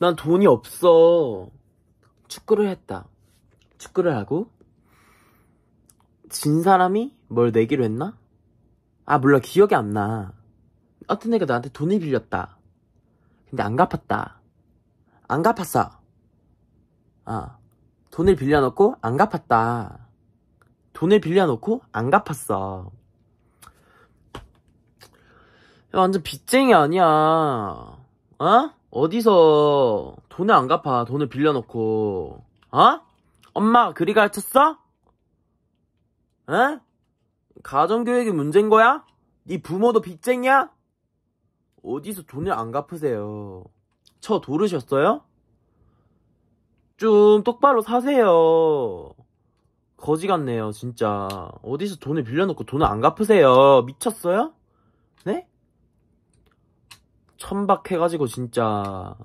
난 돈이 없어. 축구를 했다. 축구를 하고 진 사람이 뭘 내기로 했나? 아 몰라 기억이 안 나. 어떤 애가 나한테 돈을 빌렸다. 근데 안 갚았다. 안 갚았어. 아 돈을 빌려놓고 안 갚았다. 돈을 빌려놓고 안 갚았어. 야, 완전 빚쟁이 아니야. 어? 어디서 돈을 안 갚아 돈을 빌려놓고 어? 엄마 그리 가르쳤어? 에? 어? 가정교육이 문제인 거야? 네 부모도 빚쟁이야? 어디서 돈을 안 갚으세요 저 도르셨어요? 좀 똑바로 사세요 거지 같네요 진짜 어디서 돈을 빌려놓고 돈을 안 갚으세요 미쳤어요? 네? 천박해가지고 진짜